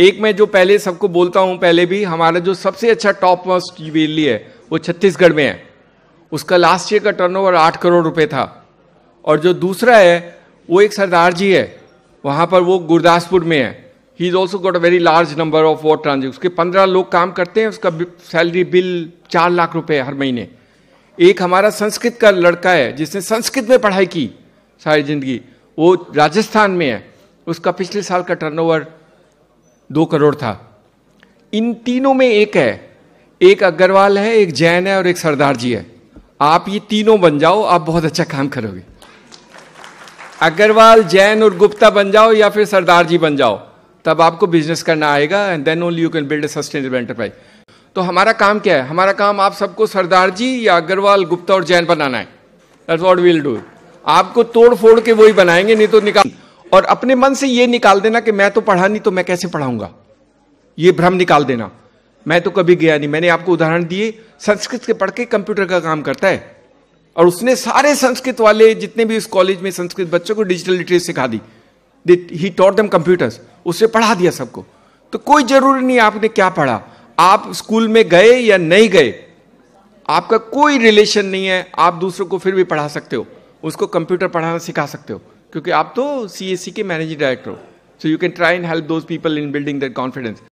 एक मैं जो पहले सबको बोलता हूं पहले भी हमारा जो सबसे अच्छा टॉप मोस्ट वेली है वो छत्तीसगढ़ में है उसका लास्ट ईयर का टर्नओवर आठ करोड़ रुपए था और जो दूसरा है वो एक सरदार जी है वहाँ पर वो गुरदासपुर में है he is also got a very large number of what transact उसके पंद्रह लोग काम करते हैं उसका सैलरी बिल चार लाख रुपए हर महीने एक हमारा संस्कृत का लड़का है जिसने संस्कृत में पढ़ाई की सारी जिंदगी वो राजस्थान में है उसका पिछले साल का टर्नओवर दो करोड़ था इन तीनों में एक है एक अग्रवाल है एक जैन है और एक सरदार जी है आप ये तीनों बन जाओ आप बहुत अच्छा काम करोगे अग्रवाल जैन और गुप्ता बन जाओ या फिर सरदार जी बन जाओ तब आपको बिजनेस करना आएगा and then only you can build a sustainable enterprise तो हमारा काम क्या है हमारा काम आप सबको सरदार जी या अग्रवाल गुप्ता और जैन बनाना है that's what we will do आपको तोड़ फोड़ के वही बनाएंगे नहीं तो निकाल और अपने मन से यह निकाल देना कि मैं तो पढ़ा नहीं तो मैं कैसे पढ़ाऊंगा यह भ्रम निकाल देना मैं तो कभी गया नहीं मैंने आपको उदाहरण दिए संस्कृत के पढ़ के कंप्यूटर का काम करता है और उसने सारे संस्कृत वाले जितने भी उस कॉलेज में संस्कृत बच्चों को डिजिटल लिटरेसी सिखा दी ही टॉट दम कंप्यूटर्स उसे पढ़ा दिया सबको तो कोई जरूरी नहीं आपने क्या पढ़ा आप स्कूल में गए या नहीं गए आपका कोई रिलेशन नहीं है आप दूसरों को फिर भी पढ़ा सकते हो उसको कंप्यूटर पढ़ाना सिखा सकते हो क्योंकि आप तो सी के मैनेजिंग डायरेक्टर हो so you can try and help those people in building that confidence